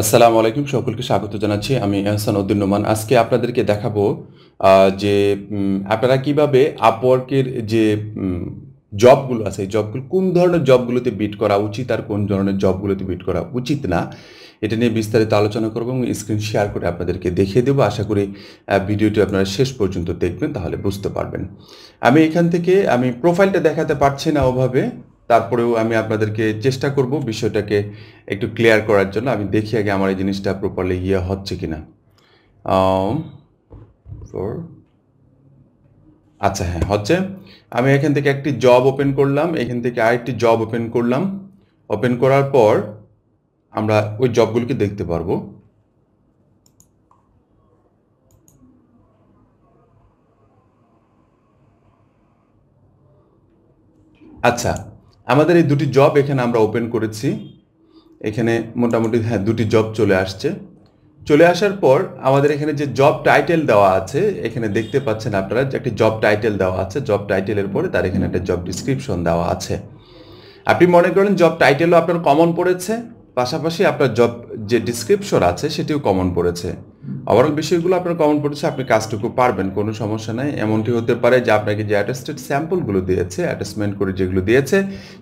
আসসালামু আলাইকুম সকলকে স্বাগত জানাচ্ছি আমি এহসান উদ্দিন নোমান আজকে আপনাদেরকে দেখাবো যে আপনারা কিভাবে আপওয়ার্কের যে জবগুলো আছে এই জবগুলো কোন ধরনের জবগুলোতে বিট করা উচিত আর কোন ধরনের জবগুলোতে বিট করা উচিত না এটা নিয়ে বিস্তারিত আলোচনা করবো এবং স্ক্রিন শেয়ার করে আপনাদেরকে দেখিয়ে দেবো আশা করি ভিডিওটি আপনারা শেষ পর্যন্ত দেখবেন তাহলে বুঝতে পারবেন আমি এখান থেকে আমি প্রোফাইলটা দেখাতে পারছি না ওভাবে তারপরেও আমি আপনাদেরকে চেষ্টা করব বিষয়টাকে একটু ক্লিয়ার করার জন্য আমি দেখি আগে আমার এই জিনিসটা প্রপারলি ইয়ে হচ্ছে কি না আচ্ছা হ্যাঁ হচ্ছে আমি এখান থেকে একটি জব ওপেন করলাম এখান থেকে আরেকটি জব ওপেন করলাম ওপেন করার পর আমরা ওই জবগুলোকে দেখতে পারবো আচ্ছা আমাদের এই দুটি জব এখানে আমরা ওপেন করেছি এখানে মোটামুটি হ্যাঁ দুটি জব চলে আসছে চলে আসার পর আমাদের এখানে যে জব টাইটেল দেওয়া আছে এখানে দেখতে পাচ্ছেন আপনারা যে একটি জব টাইটেল দেওয়া আছে জব টাইটেলের পরে তার এখানে একটা জব ডিসক্রিপশন দেওয়া আছে আপনি মনে করেন জব টাইটেলও আপনার কমন পড়েছে পাশাপাশি আপনার জব যে ডিসক্রিপশন আছে সেটিও কমন পড়েছে ওভারঅল বিষয়গুলো আপনার কমন পড়েছে আপনি কাজটুকু পারবেন কোনো সমস্যা নাই এমনটি হতে পারে যে আপনাকে যে অ্যাটাস্টেড স্যাম্পলগুলো দিয়েছে অ্যাটাচমেন্ট করে যেগুলো দিয়েছে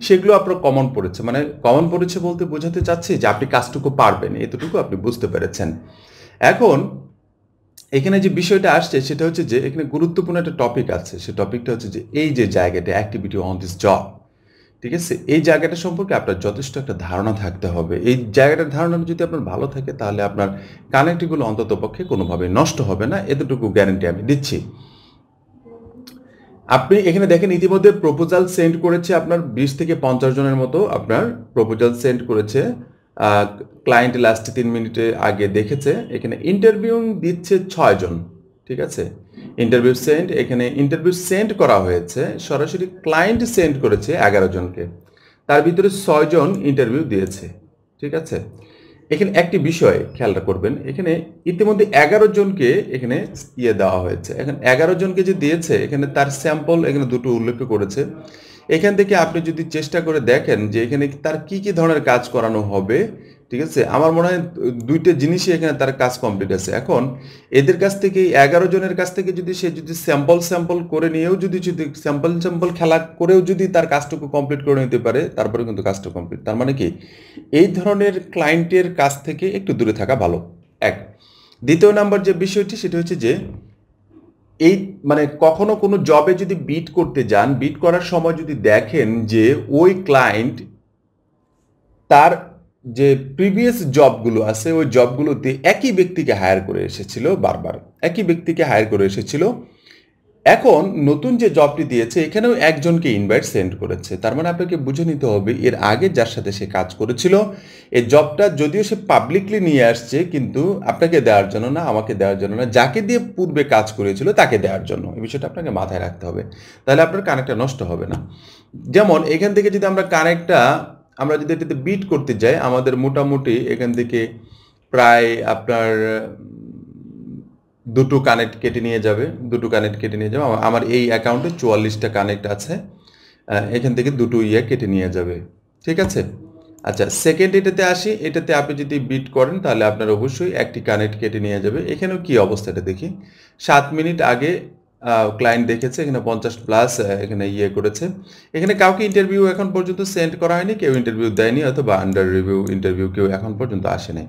সেগুলো আপনার কমন পড়েছে মানে কমন পড়েছে বলতে বোঝাতে চাচ্ছি যে আপনি কাজটুকু পারবেন এতটুকু আপনি বুঝতে পেরেছেন এখন এখানে যে বিষয়টা আসছে সেটা হচ্ছে যে এখানে গুরুত্বপূর্ণ একটা টপিক আছে সে টপিকটা হচ্ছে যে এই যে জায়গাটা অ্যাক্টিভিটি অন দিস জব ঠিক আছে এই জায়গাটা সম্পর্কে আপনার যথেষ্ট একটা ধারণা থাকতে হবে এই জায়গাটার ধারণা যদি আপনার ভালো থাকে তাহলে আপনার কানেক্টিগুলো অন্তত পক্ষে কোনোভাবে নষ্ট হবে না এতটুকু গ্যারেন্টি আমি দিচ্ছি আপনি এখানে দেখেন ইতিমধ্যে প্রপোজাল সেন্ড করেছে আপনার বিশ থেকে পঞ্চাশ জনের মতো আপনার প্রপোজাল সেন্ড করেছে ক্লায়েন্ট লাস্টে তিন মিনিটে আগে দেখেছে এখানে ইন্টারভিউ দিচ্ছে ছয়জন ঠিক আছে ইন্টারভিউ সেন্ড এখানে ইন্টারভিউ সেন্ড করা হয়েছে সরাসরি ক্লায়েন্ট সেন্ড করেছে এগারো জনকে তার ভিতরে ছয়জন ইন্টারভিউ দিয়েছে ঠিক আছে এখানে একটি বিষয় খেয়াল করবেন এখানে ইতিমধ্যে এগারো জনকে এখানে ইয়ে দেওয়া হয়েছে এখন এগারো জনকে যে দিয়েছে এখানে তার স্যাম্পল এখানে দুটো উল্লেখ করেছে এখান থেকে আপনি যদি চেষ্টা করে দেখেন যে এখানে তার কি কি ধরনের কাজ করানো হবে ঠিক আছে আমার মনে হয় দুইটা জিনিসই এখানে তার কাজ কমপ্লিট আছে এখন এদের কাছ থেকে এগারো জনের কাছ থেকে যদি সে যদি স্যাম্পল স্যাম্পল করে নিয়েও যদি যদি স্যাম্পল স্যাম্পল খেলা করেও যদি তার কাজটুকু কমপ্লিট করে নিতে পারে তারপরে কিন্তু কাজটা কমপ্লিট তার মানে কি এই ধরনের ক্লায়েন্টের কাছ থেকে একটু দূরে থাকা ভালো এক দ্বিতীয় নাম্বার যে বিষয়টি সেটা হচ্ছে যে এই মানে কখনো কোনো জবে যদি বিট করতে যান বিট করার সময় যদি দেখেন যে ওই ক্লায়েন্ট তার যে প্রিভিয়াস জবগুলো আছে ওই জবগুলোতে একই ব্যক্তিকে হায়ার করে এসেছিল বারবার একই ব্যক্তিকে হায়ার করে এসেছিল এখন নতুন যে জবটি দিয়েছে এখানেও একজনকে ইনভাইট সেন্ড করেছে তার মানে আপনাকে বুঝে নিতে হবে এর আগে যার সাথে সে কাজ করেছিল এই জবটা যদিও সে পাবলিকলি নিয়ে আসছে কিন্তু আপনাকে দেওয়ার জন্য না আমাকে দেওয়ার জন্য না যাকে দিয়ে পূর্বে কাজ করেছিল তাকে দেওয়ার জন্য এই বিষয়টা আপনাকে মাথায় রাখতে হবে তাহলে আপনার কানেক্টটা নষ্ট হবে না যেমন এখান থেকে যদি আমরা কানেক্টটা আমরা যদি এটাতে বিট করতে যাই আমাদের মোটামুটি এখান থেকে প্রায় আপনার দুটো কানেক্ট কেটে নিয়ে যাবে দুটো কানেক্ট কেটে নিয়ে যাবে আমার এই অ্যাকাউন্টে চুয়াল্লিশটা কানেক্ট আছে এখান থেকে দুটো ইয়ে কেটে নিয়ে যাবে ঠিক আছে আচ্ছা সেকেন্ড এটাতে আসি এটাতে আপনি যদি বিট করেন তাহলে আপনার অবশ্যই একটি কানেক্ট কেটে নিয়ে যাবে এখানেও কি অবস্থাটা দেখি সাত মিনিট আগে ক্লায়েন্ট দেখেছে এখানে পঞ্চাশ প্লাস এখানে ইয়ে করেছে এখানে কাউকে ইন্টারভিউ এখন পর্যন্ত সেন্ড করা হয়নি কেউ ইন্টারভিউ দেয়নি অথবা আন্ডার রিভিউ ইন্টারভিউ কেউ এখন পর্যন্ত আসেনি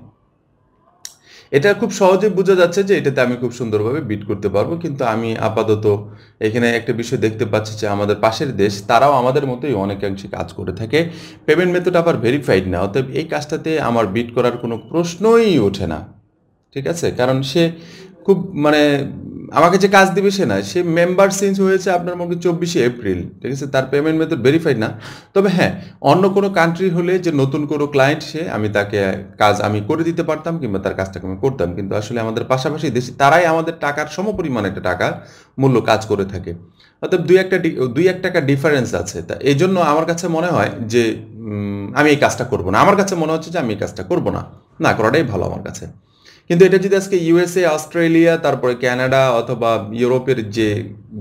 এটা খুব সহজে বোঝা যাচ্ছে যে এটাতে আমি খুব সুন্দরভাবে বিট করতে পারবো কিন্তু আমি আপাতত এখানে একটা বিষয় দেখতে পাচ্ছি যে আমাদের পাশের দেশ তারাও আমাদের মতোই অনেকাংশে কাজ করে থাকে পেমেন্ট মেথড আবার ভেরিফাইড না অতএব এই কাজটাতে আমার বিট করার কোনো প্রশ্নই ওঠে না ঠিক আছে কারণ সে খুব মানে আমাকে যে কাজ দিবে সে না সে মেম্বার চেঞ্জ হয়েছে আপনার মনে চব্বিশে এপ্রিল ঠিক আছে তার পেমেন্ট মেথড ভেরিফাইড না তবে হ্যাঁ অন্য কোনো কান্ট্রি হলে যে নতুন কোনো ক্লায়েন্ট সে আমি তাকে কাজ আমি করে দিতে পারতাম কিংবা তার কাজটাকে আমি করতাম কিন্তু আসলে আমাদের পাশাপাশি দেশে তারাই আমাদের টাকার সমপরিমাণ একটা টাকা মূল্য কাজ করে থাকে অর্থাৎ দুই একটা দুই এক টাকা ডিফারেন্স আছে তা এই জন্য আমার কাছে মনে হয় যে আমি এই কাজটা করব না আমার কাছে মনে হচ্ছে যে আমি এই কাজটা করব না না করাটাই ভালো আমার কাছে কিন্তু এটা যদি আজকে ইউএসএ অস্ট্রেলিয়া তারপরে ক্যানাডা অথবা ইউরোপের যে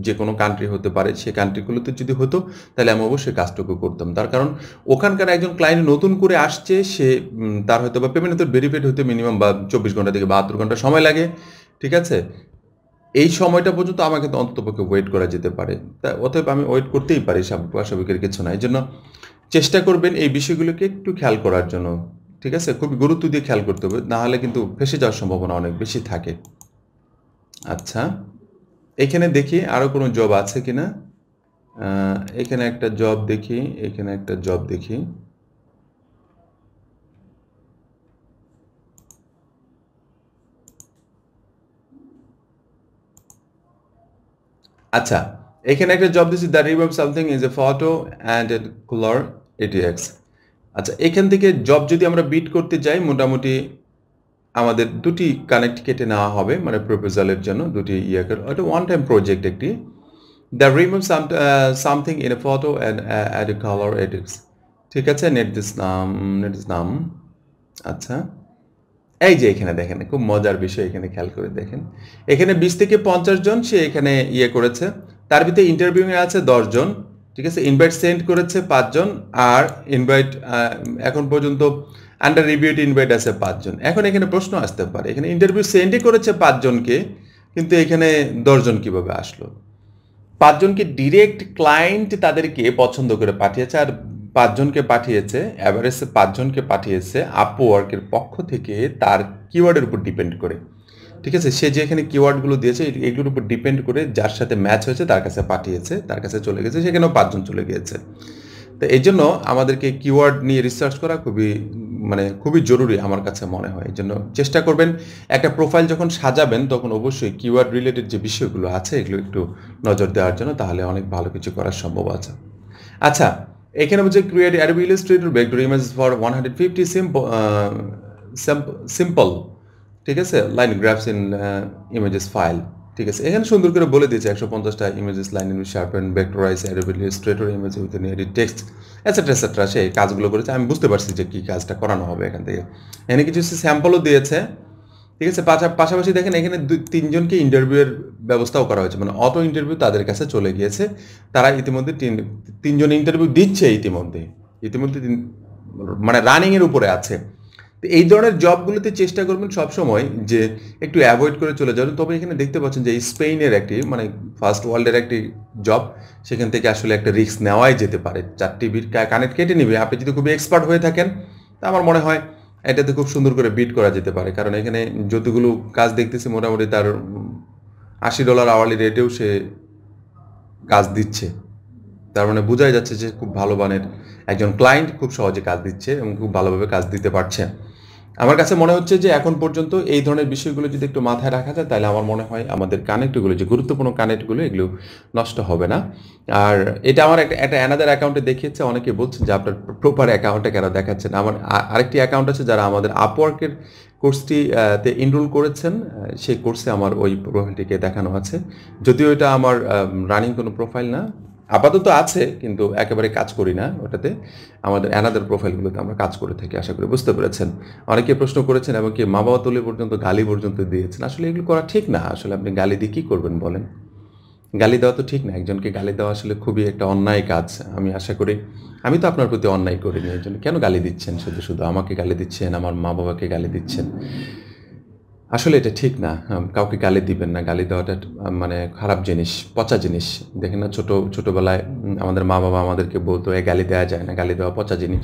যে কোনো কান্ট্রি হতে পারে সে কান্ট্রিগুলোতে যদি হতো তাহলে আমি অবশ্যই কাজটুকু করতাম তার কারণ ওখানকার একজন ক্লায়েন্ট নতুন করে আসছে সে তার হয়তো বা পেমেন্ট বেরিফিট হতে মিনিমাম বা চব্বিশ ঘন্টা থেকে বাহাত্তর ঘন্টা সময় লাগে ঠিক আছে এই সময়টা পর্যন্ত আমাকে তো অন্ততপক্ষে ওয়েট করা যেতে পারে তা অতএব আমি ওয়েট করতেই পারি স্বাভাবিকের কিছু না এই জন্য চেষ্টা করবেন এই বিষয়গুলোকে একটু খেয়াল করার জন্য ঠিক আছে খুবই গুরুত্ব দিয়ে খেয়াল করতে হবে না হলে কিন্তু ফেসে যাওয়ার সম্ভাবনা অনেক বেশি থাকে আচ্ছা এখানে দেখি আরও কোনো জব আছে কি না এখানে একটা জব দেখি এখানে একটা জব দেখি আচ্ছা এখানে একটা জব দিচ্ছি দ্য রিভ of something is a photo and a colour এটি এক্স আচ্ছা এখান থেকে জব যদি আমরা বিট করতে যাই মোটামুটি আমাদের দুটি কানেক্ট কেটে নেওয়া হবে মানে প্রপোজালের জন্য দুটি ইয়ে ওটা ওয়ান টাইম প্রজেক্ট একটি the remove something in a photo and add colour edits ঠিক আছে নেট নাম নেট নাম আচ্ছা এই যে এখানে দেখেন খুব মজার বিষয় এখানে খেয়াল করে দেখেন এখানে বিশ থেকে পঞ্চাশ জন সে এখানে ইয়ে করেছে তার ভিতরে ইন্টারভিউ আছে দশজন জন ঠিক আছে ইনভাইট সেন্ড করেছে পাঁচজন আর ইনভাইট এখন পর্যন্ত আন্ডার রিভিউড ইনভাইট আছে পাঁচজন এখন এখানে প্রশ্ন আসতে পারে এখানে ইন্টারভিউ সেন্ডই করেছে পাঁচজনকে কিন্তু এখানে দশজন কিভাবে আসলো পাঁচজনকে ডিরেক্ট ক্লায়েন্ট তাদেরকে পছন্দ করে পাঠিয়েছে আর পাঁচজনকে পাঠিয়েছে অ্যাভারেজে পাঁচজনকে পাঠিয়েছে আপওয়ার্কের পক্ষ থেকে তার কিওয়ার্ডের উপর ডিপেন্ড করে ঠিক আছে সে যে এখানে কিওয়ার্ডগুলো দিয়েছে এগুলোর উপর ডিপেন্ড করে যার সাথে ম্যাচ হয়েছে তার কাছে পাঠিয়েছে তার কাছে চলে গেছে সেখানেও পাঁচজন চলে গিয়েছে তো এই জন্য আমাদেরকে কিওয়ার্ড নিয়ে রিসার্চ করা খুবই মানে খুবই জরুরি আমার কাছে মনে হয় এই জন্য চেষ্টা করবেন একটা প্রোফাইল যখন সাজাবেন তখন অবশ্যই কিওয়ার্ড রিলেটেড যে বিষয়গুলো আছে এগুলো একটু নজর দেওয়ার জন্য তাহলে অনেক ভালো কিছু করার সম্ভব আছে আচ্ছা এখানে বলছে create Adobe Illustrator backdoor image for one hundred fifty simple ঠিক আছে line graphs in images file ঠিক আছে এখানে সুন্দর করে বলে দিয়েছে একশো পঞ্চাশটা images line in sharpen vectorize Adobe Illustrator image with edit text etcetera etcetera সেই কাজগুলো করেছে আমি বুঝতে পারছি যে কী কাজটা করানো হবে এখান থেকে এখানে কিছু স্যাম্পলও দিয়েছে ঠিক আছে পাশাপাশি দেখেন এখানে দুই তিনজনকে ইন্টারভিউয়ের ব্যবস্থাও করা হয়েছে মানে অটো ইন্টারভিউ তাদের কাছে চলে গিয়েছে তারা ইতিমধ্যে তিন তিনজন ইন্টারভিউ দিচ্ছে ইতিমধ্যে ইতিমধ্যে মানে রানিংয়ের উপরে আছে তো এই ধরনের জবগুলোতে চেষ্টা করবেন সবসময় যে একটু অ্যাভয়েড করে চলে যাবেন তবে এখানে দেখতে পাচ্ছেন যে স্পেনের একটি মানে ফার্স্ট ওয়ার্ল্ডের একটি জব সেখান থেকে আসলে একটা রিস্ক নেওয়াই যেতে পারে চারটি বিট কানেক্ট কেটে নিবে আপনি যদি খুবই এক্সপার্ট হয়ে থাকেন তা আমার মনে হয় এটাতে খুব সুন্দর করে বিট করা যেতে পারে কারণ এখানে যতগুলো কাজ দেখতেছি মোটামুটি তার আশি ডলার আওয়ারলি রেটেও সে কাজ দিচ্ছে তার মানে বোঝাই যাচ্ছে যে খুব ভালো মানের একজন ক্লায়েন্ট খুব সহজে কাজ দিচ্ছে এবং খুব ভালোভাবে কাজ দিতে পারছে আমার কাছে মনে হচ্ছে যে এখন পর্যন্ত এই ধরনের বিষয়গুলো যদি একটু মাথায় রাখা যায় তাহলে আমার মনে হয় আমাদের কানেক্টগুলো যে গুরুত্বপূর্ণ কানেক্টগুলো এগুলো নষ্ট হবে না আর এটা আমার একটা একটা অ্যানাদার অ্যাকাউন্টে দেখিয়েছে অনেকে বলছেন যে আপনার প্রপার অ্যাকাউন্টে কেন দেখাচ্ছেন আমার আরেকটি অ্যাকাউন্ট আছে যারা আমাদের আপওয়ার্কের কোর্সটি তে এনরোল করেছেন সেই কোর্সে আমার ওই প্রোফাইলটিকে দেখানো আছে যদিও এটা আমার রানিং কোনো প্রোফাইল না আপাতত আছে কিন্তু একেবারে কাজ করি না ওটাতে আমাদের এনাদের প্রোফাইলগুলোতে আমরা কাজ করে থাকি আশা করি বুঝতে পেরেছেন অনেকে প্রশ্ন করেছেন এবং কি মা বাবা তুলে পর্যন্ত গালি পর্যন্ত দিয়েছেন আসলে এগুলো করা ঠিক না আসলে আপনি গালি দিয়ে কী করবেন বলেন গালি দেওয়া তো ঠিক না একজনকে গালি দেওয়া আসলে খুবই একটা অন্যায় কাজ আমি আশা করি আমি তো আপনার প্রতি অন্যায় করিনি একজন জন্য কেন গালি দিচ্ছেন শুধু শুধু আমাকে গালি দিচ্ছেন আমার মা বাবাকে গালি দিচ্ছেন আসলে এটা ঠিক না কাউকে গালি দিবেন না গালি দেওয়াটা মানে খারাপ জিনিস পচা জিনিস দেখেন না ছোটো ছোটোবেলায় আমাদের মা বাবা আমাদেরকে বলতো এ গালি দেওয়া যায় না গালি দেওয়া পচা জিনিস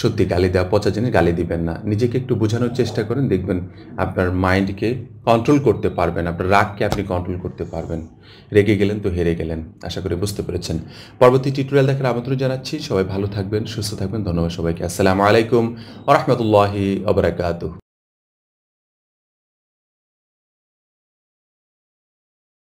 সত্যি গালি দেওয়া পচা জিনিস গালি দিবেন না নিজেকে একটু বোঝানোর চেষ্টা করেন দেখবেন আপনার মাইন্ডকে কন্ট্রোল করতে পারবেন আপনার রাগকে আপনি কন্ট্রোল করতে পারবেন রেগে গেলেন তো হেরে গেলেন আশা করি বুঝতে পেরেছেন পরবর্তী টিউটোরিয়াল দেখার আমন্ত্রণ জানাচ্ছি সবাই ভালো থাকবেন সুস্থ থাকবেন ধন্যবাদ সবাইকে আসসালামু আলাইকুম আ রহমতুল্লাহি